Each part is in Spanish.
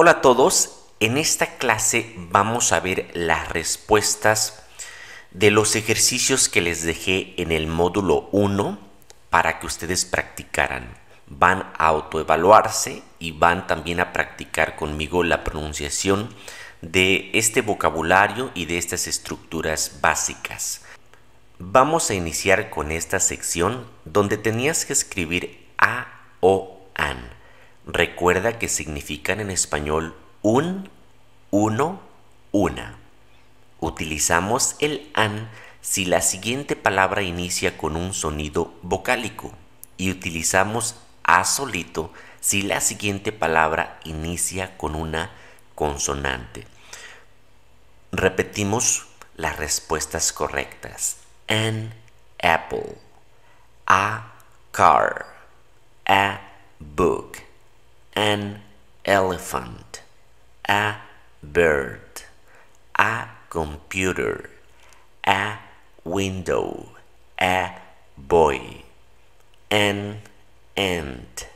Hola a todos, en esta clase vamos a ver las respuestas de los ejercicios que les dejé en el módulo 1 para que ustedes practicaran. Van a autoevaluarse y van también a practicar conmigo la pronunciación de este vocabulario y de estas estructuras básicas. Vamos a iniciar con esta sección donde tenías que escribir a o an recuerda que significan en español un, uno, una. Utilizamos el an si la siguiente palabra inicia con un sonido vocálico y utilizamos a solito si la siguiente palabra inicia con una consonante. Repetimos las respuestas correctas. An apple, a car, a book. an elephant, a bird, a computer, a window, a boy, an ant,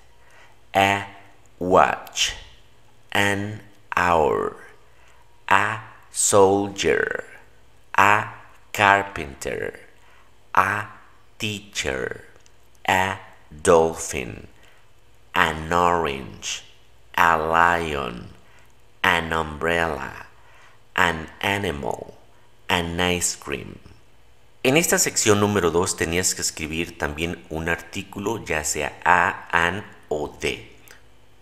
a watch, an hour, a soldier, a carpenter, a teacher, a dolphin. an orange, a lion, an umbrella, an animal, an ice cream. En esta sección número 2 tenías que escribir también un artículo, ya sea a, an o de.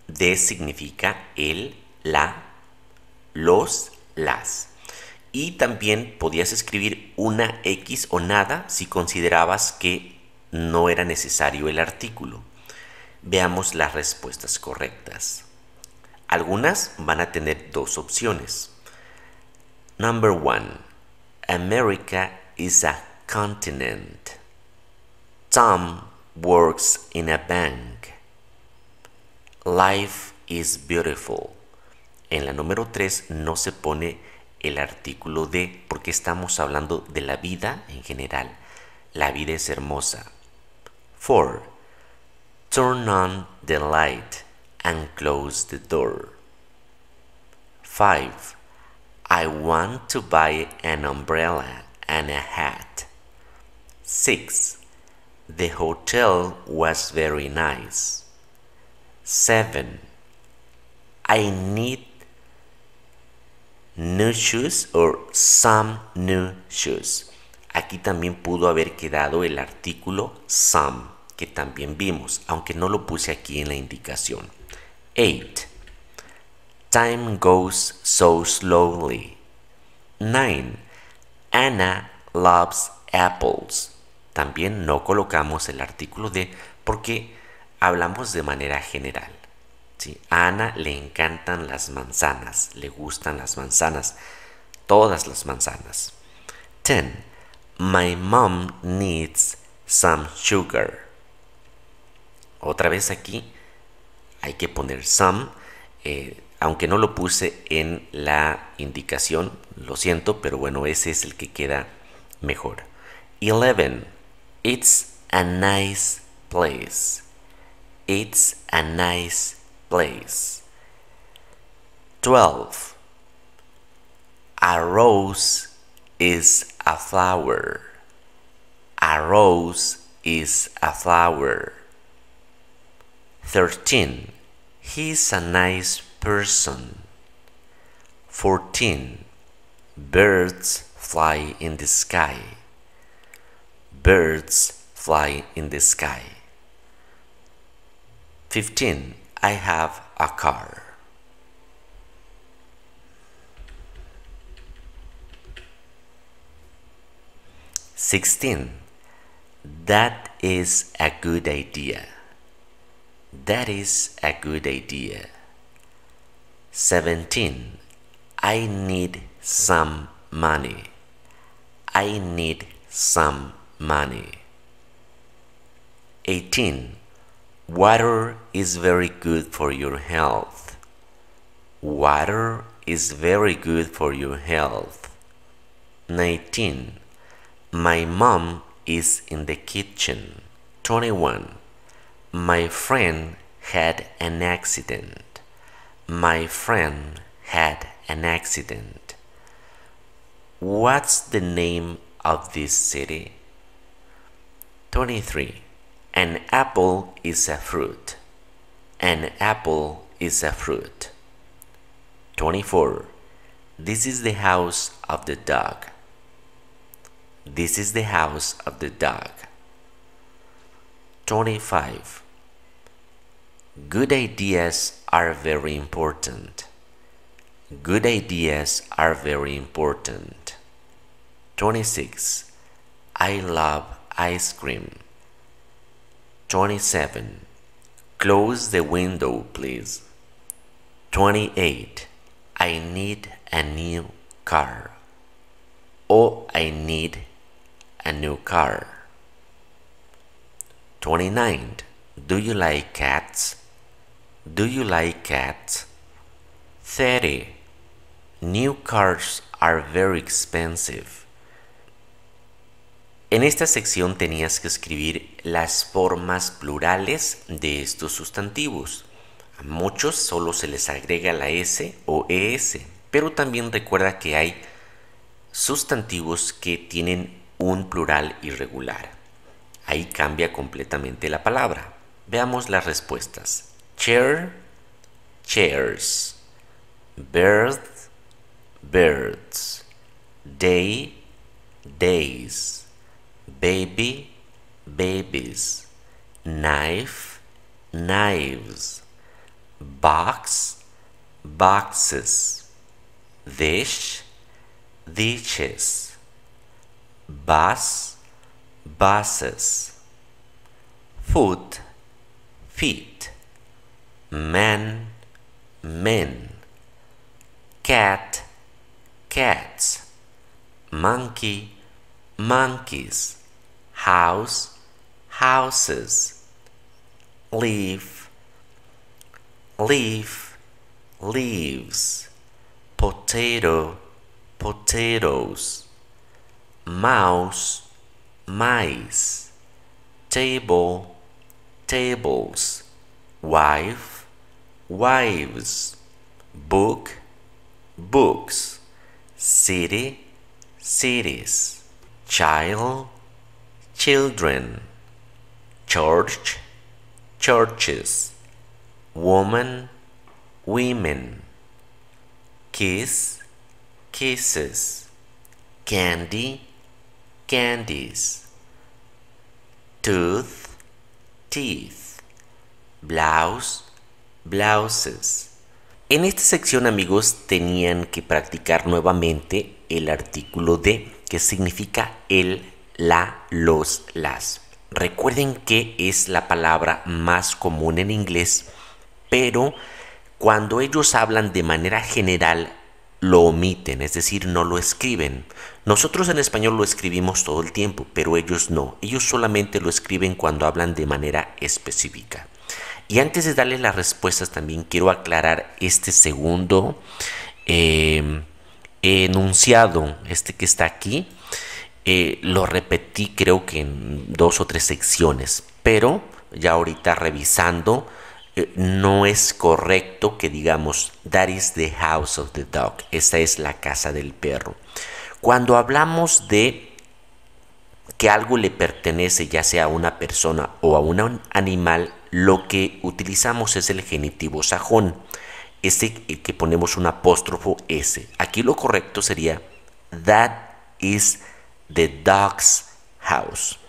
De significa el, la, los, las. Y también podías escribir una X o nada si considerabas que no era necesario el artículo. Veamos las respuestas correctas. Algunas van a tener dos opciones. Number one, America is a continent. Tom works in a bank. Life is beautiful. En la número 3 no se pone el artículo de porque estamos hablando de la vida en general. La vida es hermosa. 4. Turn on the light and close the door. 5. I want to buy an umbrella and a hat. 6. The hotel was very nice. 7. I need new shoes or some new shoes. Aquí también pudo haber quedado el artículo some. que también vimos, aunque no lo puse aquí en la indicación. 8. Time goes so slowly. 9. Anna loves apples. También no colocamos el artículo de porque hablamos de manera general. Si A Ana le encantan las manzanas, le gustan las manzanas, todas las manzanas. 10. My mom needs some sugar. Otra vez aquí hay que poner some, eh, aunque no lo puse en la indicación, lo siento, pero bueno, ese es el que queda mejor. 11. It's a nice place. It's a nice place. 12. A rose is a flower. A rose is a flower. 13. He's a nice person. 14. Birds fly in the sky. Birds fly in the sky. 15. I have a car. Sixteen. That is a good idea. That is a good idea. 17. I need some money. I need some money. 18. Water is very good for your health. Water is very good for your health. 19. My mom is in the kitchen. 21. My friend had an accident. My friend had an accident. What's the name of this city? 23. An apple is a fruit. An apple is a fruit. 24. This is the house of the dog. This is the house of the dog. 25. Good ideas are very important. Good ideas are very important. 26. I love ice cream. 27. Close the window, please. 28. I need a new car. Oh, I need a new car. 29. Do you like cats? Do you like cats? 30. New cars are very expensive. En esta sección tenías que escribir las formas plurales de estos sustantivos. A muchos solo se les agrega la S o ES, pero también recuerda que hay sustantivos que tienen un plural irregular. Ahí cambia completamente la palabra. Veamos las respuestas. Chair, chairs. Bird, birds. Day, days. Baby, babies. Knife, knives. Box, boxes. Dish, dishes. Bus, buses foot feet man men cat cats monkey monkeys house houses leaf leaf leaves potato potatoes mouse mice, table, tables, wife, wives, book, books, city, cities, child, children, church, churches, woman, women, kiss, kisses, candy, candies. tooth, teeth. Blouse, blouses. En esta sección, amigos, tenían que practicar nuevamente el artículo de, que significa el, la, los, las. Recuerden que es la palabra más común en inglés, pero cuando ellos hablan de manera general lo omiten, es decir, no lo escriben. Nosotros en español lo escribimos todo el tiempo, pero ellos no. Ellos solamente lo escriben cuando hablan de manera específica. Y antes de darles las respuestas también quiero aclarar este segundo eh, enunciado, este que está aquí. Eh, lo repetí creo que en dos o tres secciones, pero ya ahorita revisando, eh, no es correcto que digamos, that is the house of the dog, Esta es la casa del perro. Cuando hablamos de que algo le pertenece ya sea a una persona o a un animal, lo que utilizamos es el genitivo sajón, este que ponemos un apóstrofo S. Aquí lo correcto sería That is the dog's house.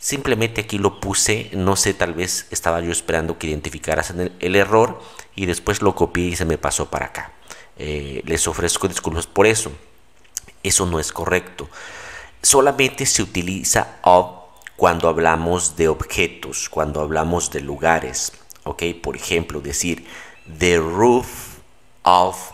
Simplemente aquí lo puse, no sé, tal vez estaba yo esperando que identificaras el, error y después lo copié y se me pasó para acá. Eh, les ofrezco disculpas por eso. Eso no es correcto. Solamente se utiliza of cuando hablamos de objetos, cuando hablamos de lugares. ¿ok? Por ejemplo, decir the roof of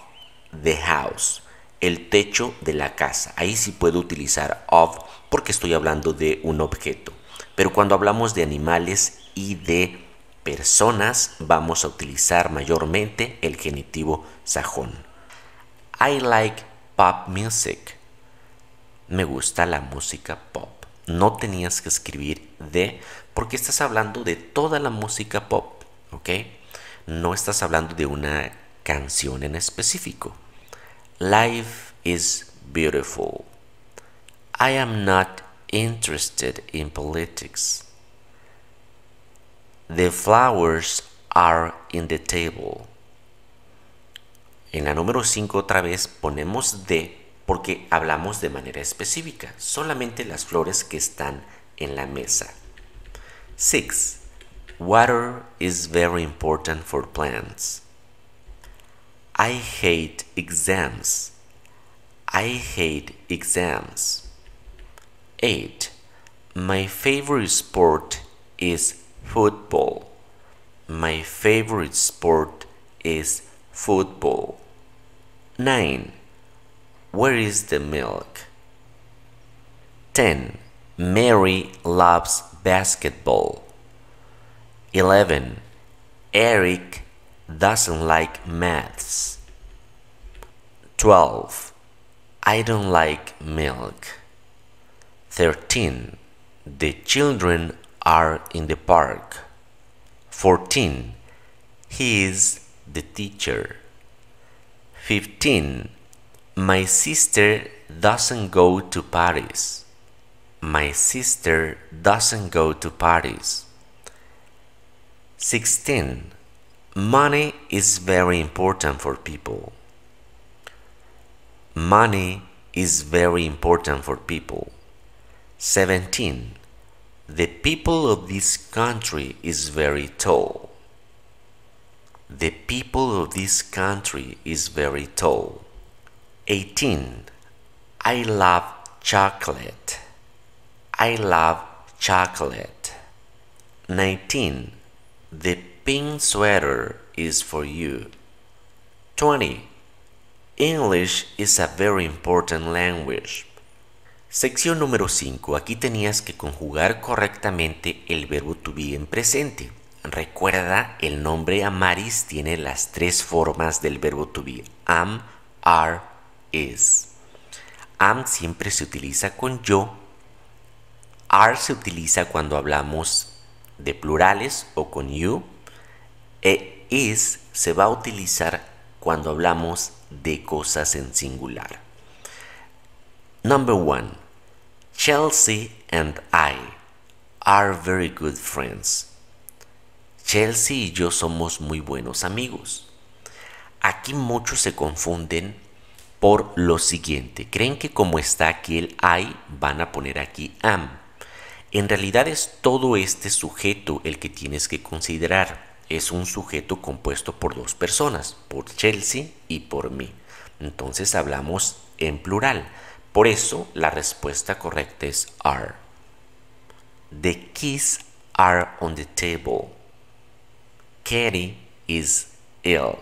the house, el techo de la casa. Ahí sí puedo utilizar of porque estoy hablando de un objeto. Pero cuando hablamos de animales y de personas, vamos a utilizar mayormente el genitivo sajón. I like pop music. Me gusta la música pop. No tenías que escribir de porque estás hablando de toda la música pop, ¿ok? No estás hablando de una canción en específico. Life is beautiful. I am not interested in politics. The flowers are in the table. En la número 5 otra vez ponemos de porque hablamos de manera específica, solamente las flores que están en la mesa. 6. Water is very important for plants. I hate exams. I hate exams. 8. My favorite sport is football. My favorite sport is football. 9. Where is the milk? 10. Mary loves basketball. 11. Eric doesn't like maths. 12. I don't like milk. 13. The children are in the park. 14. He is the teacher. 15. My sister doesn't go to Paris. My sister doesn't go to Paris. 16. Money is very important for people. Money is very important for people. 17. The people of this country is very tall. The people of this country is very tall. 18. I love chocolate. I love chocolate. 19. The pink sweater is for you. 20. English is a very important language. Sección número 5. Aquí tenías que conjugar correctamente el verbo to be en presente. Recuerda, el nombre Amaris tiene las tres formas del verbo to be. Am, are, is. Am siempre se utiliza con yo. Are se utiliza cuando hablamos de plurales o con you. E is se va a utilizar cuando hablamos de cosas en singular. Number one. Chelsea and I are very good friends. Chelsea y yo somos muy buenos amigos. Aquí muchos se confunden por lo siguiente. Creen que como está aquí el I, van a poner aquí am. En realidad es todo este sujeto el que tienes que considerar. Es un sujeto compuesto por dos personas, por Chelsea y por mí. Entonces hablamos en plural. Por eso la respuesta correcta es are. The keys are on the table. Katie is ill.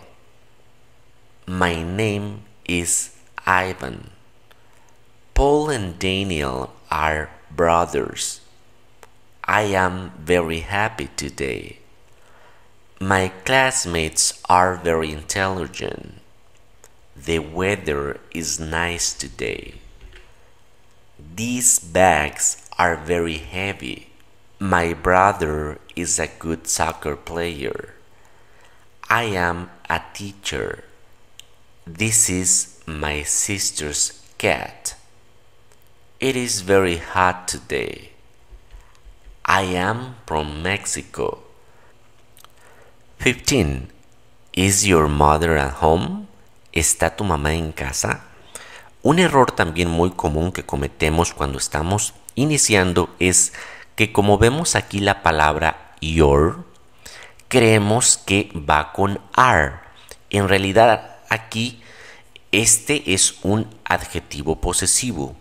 My name is Ivan. Paul and Daniel are brothers. I am very happy today. My classmates are very intelligent. The weather is nice today. These bags are very heavy. My brother is a good soccer player. I am a teacher. This is my sister's cat. It is very hot today. I am from Mexico. 15. Is your mother at home? ¿Está tu mamá en casa? Un error también muy común que cometemos cuando estamos iniciando es que como vemos aquí la palabra your, creemos que va con are. En realidad aquí este es un adjetivo posesivo.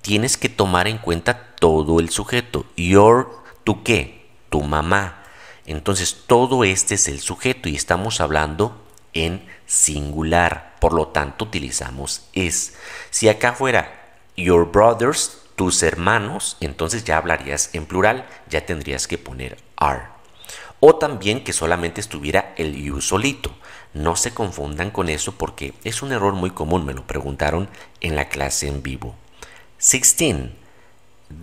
Tienes que tomar en cuenta todo el sujeto. Your, ¿tu qué? Tu mamá. Entonces todo este es el sujeto y estamos hablando en singular. Por lo tanto utilizamos es. Si acá fuera your brothers, tus hermanos, entonces ya hablarías en plural, ya tendrías que poner are. O también que solamente estuviera el you solito. No se confundan con eso porque es un error muy común, me lo preguntaron en la clase en vivo. 16.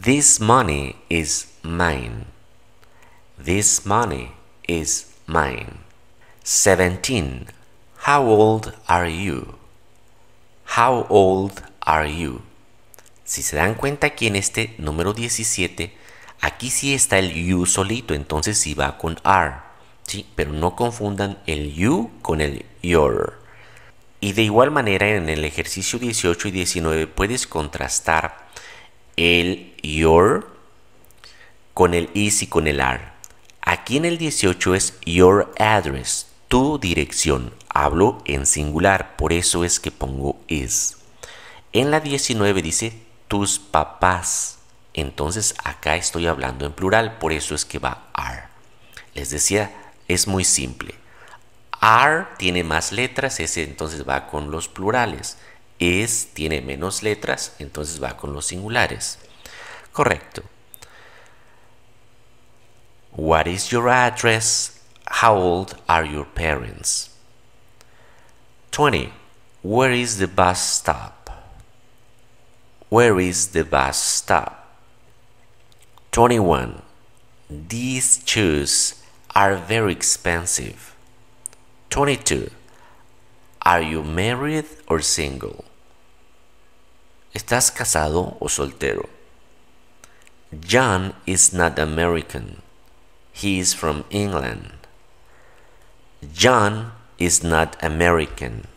This money is mine. This money is mine. 17. How old are you? How old are you? Si se dan cuenta aquí en este número 17, aquí sí está el you solito, entonces sí va con are. ¿sí? Pero no confundan el you con el your. Y de igual manera en el ejercicio 18 y 19 puedes contrastar el your con el is y con el are. Aquí en el 18 es your address, tu dirección. Hablo en singular, por eso es que pongo is. En la 19 dice tus papás. Entonces acá estoy hablando en plural, por eso es que va R. Les decía, es muy simple. R tiene más letras, ese entonces va con los plurales. Es tiene menos letras, entonces va con los singulares. Correcto. What is your address? How old are your parents? 20. Where is the bus stop? Where is the bus stop? 21. These shoes are very expensive. 22. Are you married or single? ¿Estás casado o soltero? John is not American. He is from England. John is not American.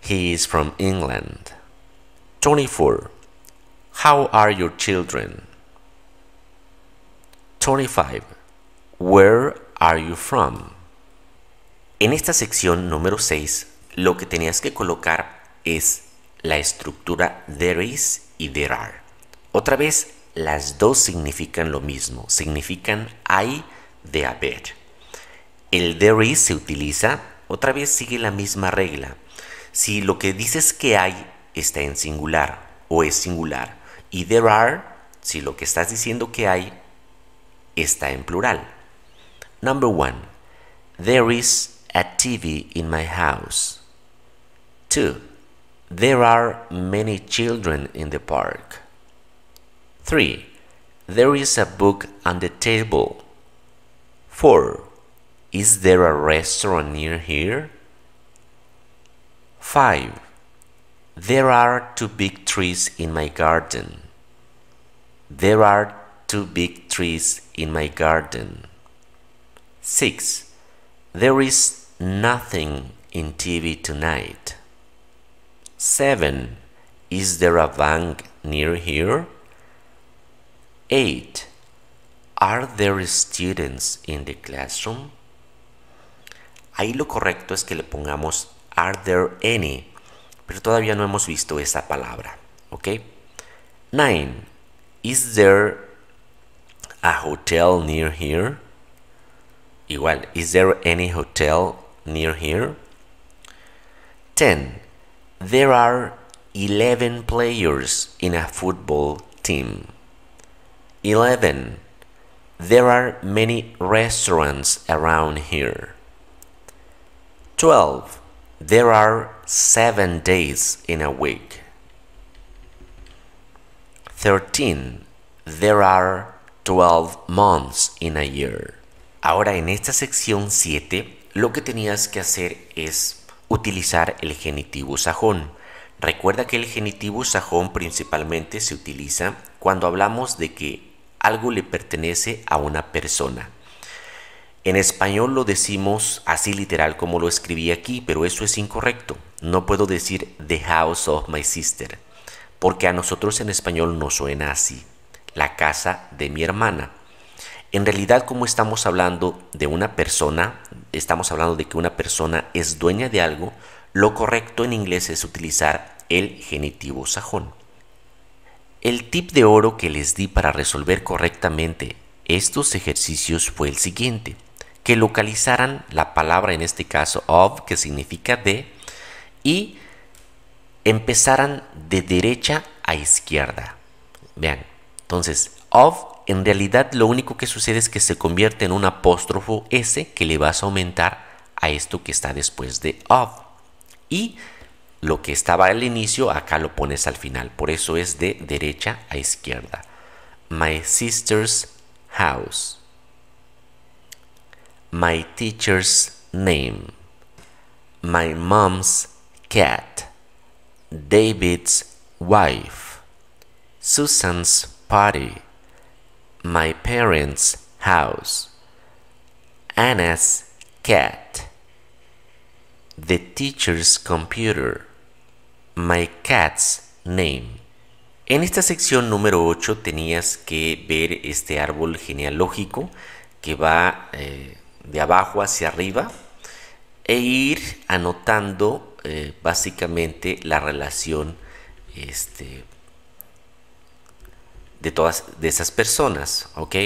He is from England. 24. How are your children? 25. Where are you from? En esta sección número 6, lo que tenías que colocar es la estructura there is y there are. Otra vez, las dos significan lo mismo, significan hay de haber. El there is se utiliza, otra vez sigue la misma regla. Si lo que dices que hay está en singular o es singular. Y there are, si lo que estás diciendo que hay, está en plural. Number one, there is a TV in my house. Two, there are many children in the park. Three, there is a book on the table. Four, is there a restaurant near here? Five, There are two big trees in my garden. There are two big trees in my garden. 6. There is nothing in TV tonight. 7. Is there a bank near here? 8. Are there students in the classroom? Ahí lo correcto es que le pongamos are there any pero todavía no hemos visto esa palabra. ¿Ok? Nine. Is there a hotel near here? Igual, is there any hotel near here? 10. There are 11 players in a football team. 11. There are many restaurants around here. 12. There are seven days in a week. 13. There are 12 months in a year. Ahora en esta sección 7 lo que tenías que hacer es utilizar el genitivo sajón. Recuerda que el genitivo sajón principalmente se utiliza cuando hablamos de que algo le pertenece a una persona. En español lo decimos así literal como lo escribí aquí, pero eso es incorrecto. No puedo decir The House of My Sister, porque a nosotros en español no suena así, la casa de mi hermana. En realidad, como estamos hablando de una persona, estamos hablando de que una persona es dueña de algo, lo correcto en inglés es utilizar el genitivo sajón. El tip de oro que les di para resolver correctamente estos ejercicios fue el siguiente, que localizaran la palabra en este caso of, que significa de, y empezaran de derecha a izquierda. Vean, entonces, of en realidad lo único que sucede es que se convierte en un apóstrofo S que le vas a aumentar a esto que está después de of. Y lo que estaba al inicio acá lo pones al final, por eso es de derecha a izquierda. My sister's house. My teacher's name. My mom's cat, David's wife, Susan's party, my parents' house, Anna's cat, the teacher's computer, my cat's name. En esta sección número 8 tenías que ver este árbol genealógico que va eh, de abajo hacia arriba e ir anotando eh, básicamente la relación este, de todas de esas personas, ¿ok?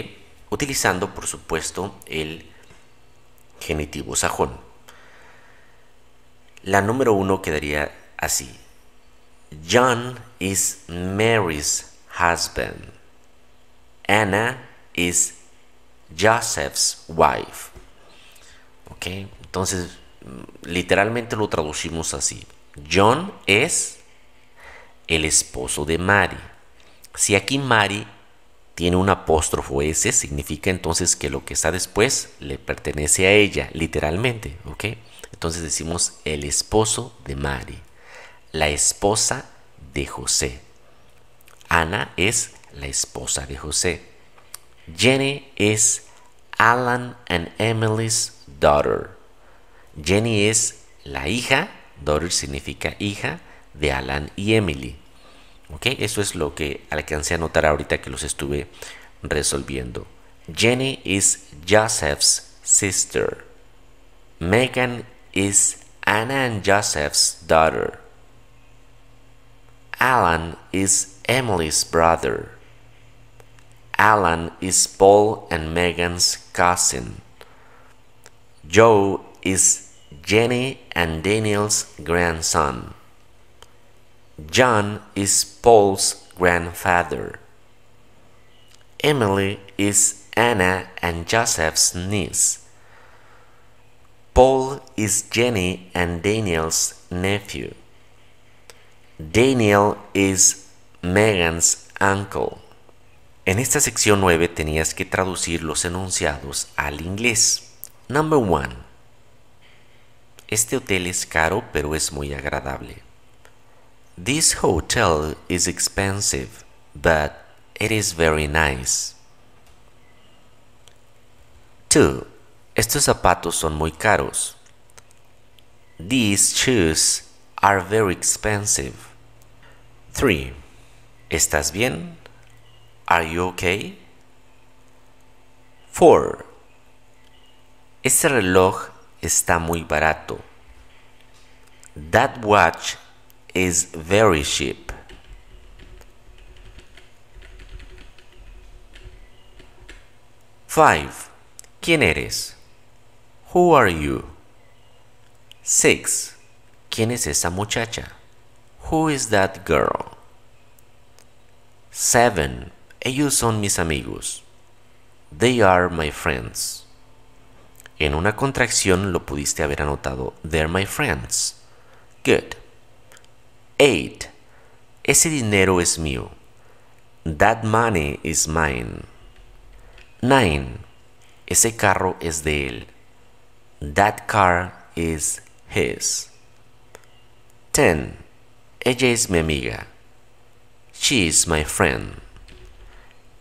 Utilizando, por supuesto, el genitivo sajón. La número uno quedaría así. John is Mary's husband. Anna is Joseph's wife. ¿Ok? Entonces, literalmente lo traducimos así. John es el esposo de Mary. Si aquí Mary tiene un apóstrofo ese significa entonces que lo que está después le pertenece a ella, literalmente, ¿ok? Entonces decimos el esposo de Mary, la esposa de José. Ana es la esposa de José. Jenny es Alan and Emily's daughter. Jenny es la hija, daughter significa hija, de Alan y Emily. ¿Ok? Eso es lo que alcancé a notar ahorita que los estuve resolviendo. Jenny is Joseph's sister. Megan is Anna and Joseph's daughter. Alan is Emily's brother. Alan is Paul and Megan's cousin. Joe is Jenny and Daniel's grandson. John is Paul's grandfather. Emily is Anna and Joseph's niece. Paul is Jenny and Daniel's nephew. Daniel is Megan's uncle. En esta sección 9 tenías que traducir los enunciados al inglés. Number 1. Este hotel es caro, pero es muy agradable. This hotel is expensive, but it is very nice. 2. Estos zapatos son muy caros. These shoes are very expensive. 3. ¿Estás bien? Are you okay? 4. Este reloj está muy barato. That watch is very cheap. Five. ¿Quién eres? Who are you? Six. ¿Quién es esa muchacha? Who is that girl? Seven. Ellos son mis amigos. They are my friends. En una contracción lo pudiste haber anotado They're my friends. Good. Eight. Ese dinero es mío. That money is mine. Nine. Ese carro es de él. That car is his. Ten. Ella es mi amiga. She is my friend.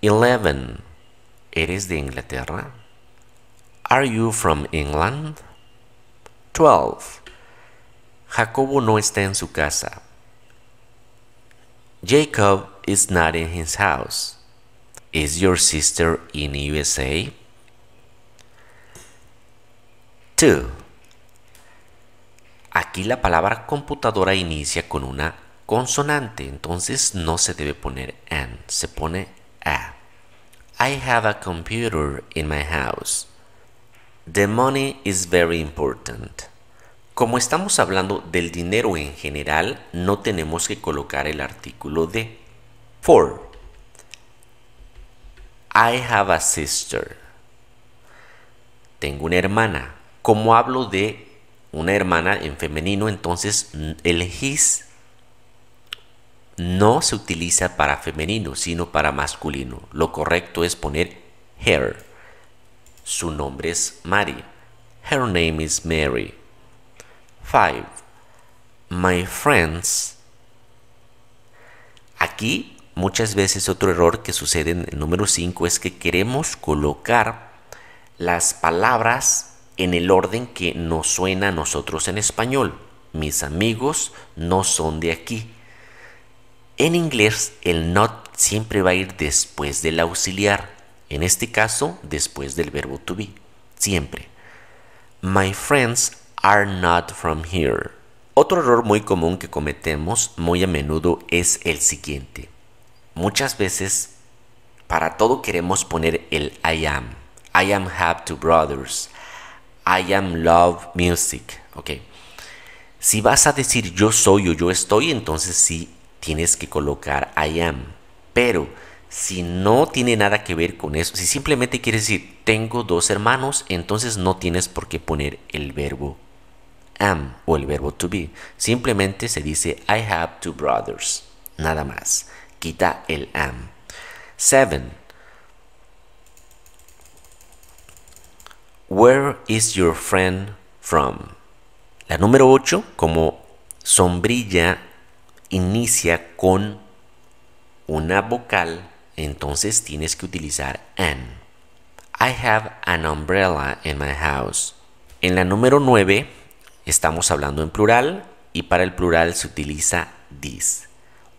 Eleven. ¿Eres de Inglaterra? Are you from England? 12. Jacobo no está en su casa. Jacob is not in his house. Is your sister in USA? 2. Aquí la palabra computadora inicia con una consonante, entonces no se debe poner and, se pone a. I have a computer in my house. The money is very important. Como estamos hablando del dinero en general, no tenemos que colocar el artículo de. for. I have a sister. Tengo una hermana. Como hablo de una hermana en femenino, entonces el his no se utiliza para femenino, sino para masculino. Lo correcto es poner her. Su nombre es Mary. Her name is Mary. 5. My friends. Aquí muchas veces otro error que sucede en el número 5 es que queremos colocar las palabras en el orden que nos suena a nosotros en español. Mis amigos no son de aquí. En inglés el not siempre va a ir después del auxiliar. En este caso, después del verbo to be. Siempre. My friends are not from here. Otro error muy común que cometemos muy a menudo es el siguiente. Muchas veces, para todo queremos poner el I am. I am have two brothers. I am love music. Ok. Si vas a decir yo soy o yo estoy, entonces sí tienes que colocar I am. Pero si no tiene nada que ver con eso, si simplemente quieres decir tengo dos hermanos, entonces no tienes por qué poner el verbo am o el verbo to be. Simplemente se dice I have two brothers. Nada más. Quita el am. Seven. Where is your friend from? La número 8, como sombrilla, inicia con una vocal entonces tienes que utilizar an. I have an umbrella in my house. En la número 9 estamos hablando en plural y para el plural se utiliza this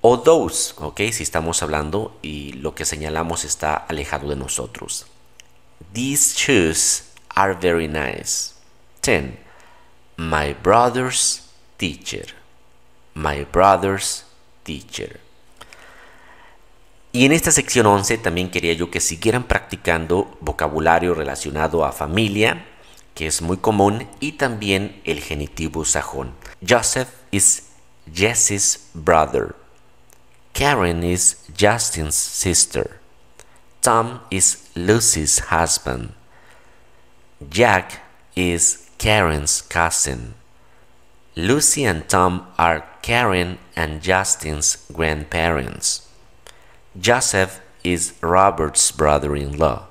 o those, ¿ok? Si estamos hablando y lo que señalamos está alejado de nosotros. These shoes are very nice. 10. My brother's teacher. My brother's teacher. Y en esta sección 11 también quería yo que siguieran practicando vocabulario relacionado a familia, que es muy común, y también el genitivo sajón. Joseph is Jesse's brother. Karen is Justin's sister. Tom is Lucy's husband. Jack is Karen's cousin. Lucy and Tom are Karen and Justin's grandparents. Joseph is Robert's brother in law.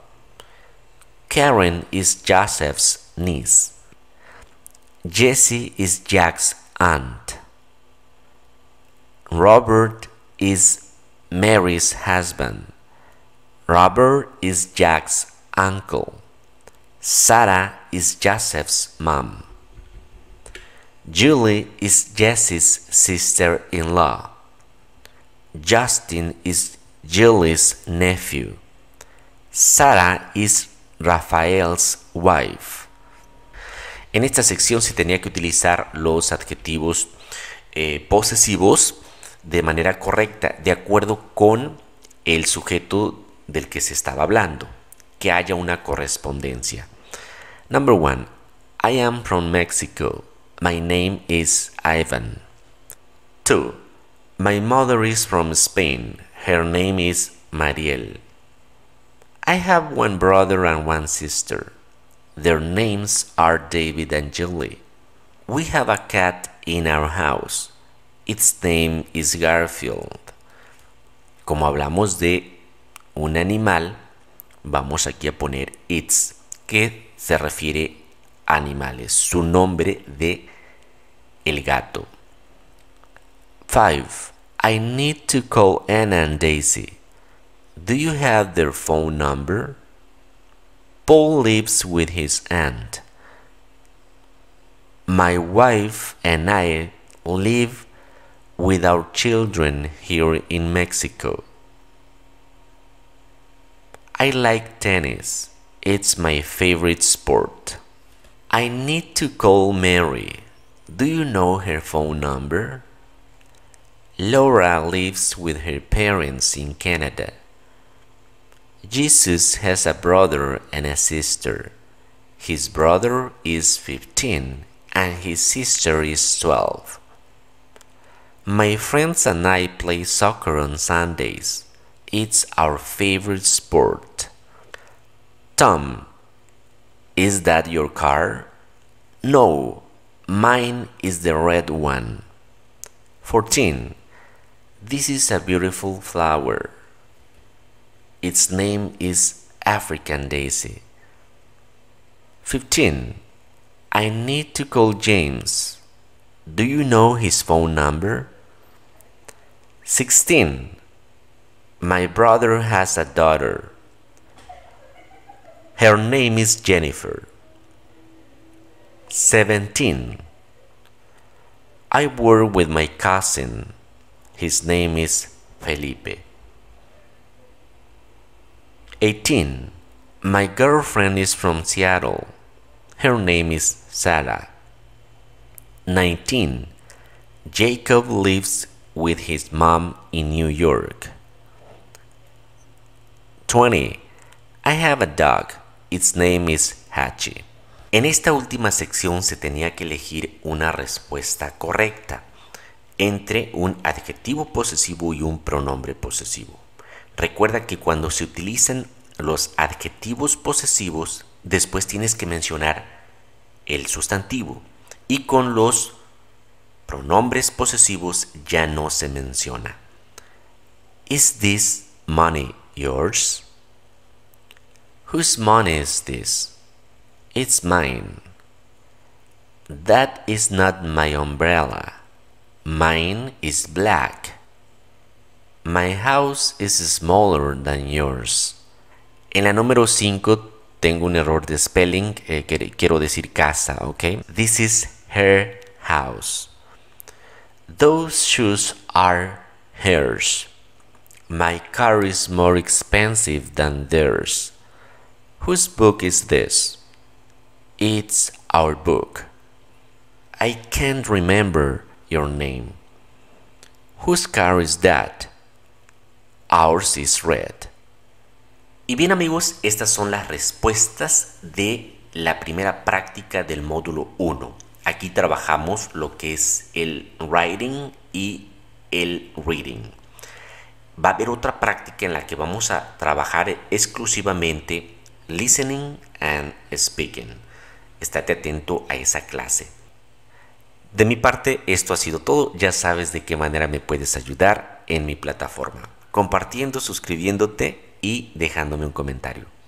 Karen is Joseph's niece. Jesse is Jack's aunt. Robert is Mary's husband. Robert is Jack's uncle. Sarah is Joseph's mom. Julie is Jesse's sister in law. Justin is is nephew. Sarah is Rafael's wife. En esta sección se tenía que utilizar los adjetivos eh, posesivos de manera correcta, de acuerdo con el sujeto del que se estaba hablando, que haya una correspondencia. Number one, I am from Mexico. My name is Ivan. Two, my mother is from Spain. Her name is Mariel. I have one brother and one sister. Their names are David and Julie. We have a cat in our house. Its name is Garfield. Como hablamos de un animal, vamos aquí a poner its, que se refiere a animales, su nombre de el gato. 5. I need to call Anna and Daisy. Do you have their phone number? Paul lives with his aunt. My wife and I live with our children here in Mexico. I like tennis. It's my favorite sport. I need to call Mary. Do you know her phone number? Laura lives with her parents in Canada. Jesus has a brother and a sister. His brother is 15 and his sister is 12. My friends and I play soccer on Sundays. It's our favorite sport. Tom, is that your car? No, mine is the red one. 14. This is a beautiful flower. Its name is African daisy. 15. I need to call James. Do you know his phone number? 16. My brother has a daughter. Her name is Jennifer. 17. I work with my cousin. His name is Felipe. 18. My girlfriend is from Seattle. Her name is Sarah. 19. Jacob lives with his mom in New York. 20. I have a dog. Its name is Hachi. En esta última sección se tenía que elegir una respuesta correcta. entre un adjetivo posesivo y un pronombre posesivo. Recuerda que cuando se utilizan los adjetivos posesivos, después tienes que mencionar el sustantivo. Y con los pronombres posesivos ya no se menciona. Is this money yours? Whose money is this? It's mine. That is not my umbrella. Mine is black. My house is smaller than yours. En la número 5 tengo un error de spelling. Eh, quiero decir casa, ¿ok? This is her house. Those shoes are hers. My car is more expensive than theirs. Whose book is this? It's our book. I can't remember. your name. Whose car is that? Ours is red. Y bien amigos, estas son las respuestas de la primera práctica del módulo 1. Aquí trabajamos lo que es el writing y el reading. Va a haber otra práctica en la que vamos a trabajar exclusivamente listening and speaking. Estate atento a esa clase. De mi parte, esto ha sido todo. Ya sabes de qué manera me puedes ayudar en mi plataforma. Compartiendo, suscribiéndote y dejándome un comentario.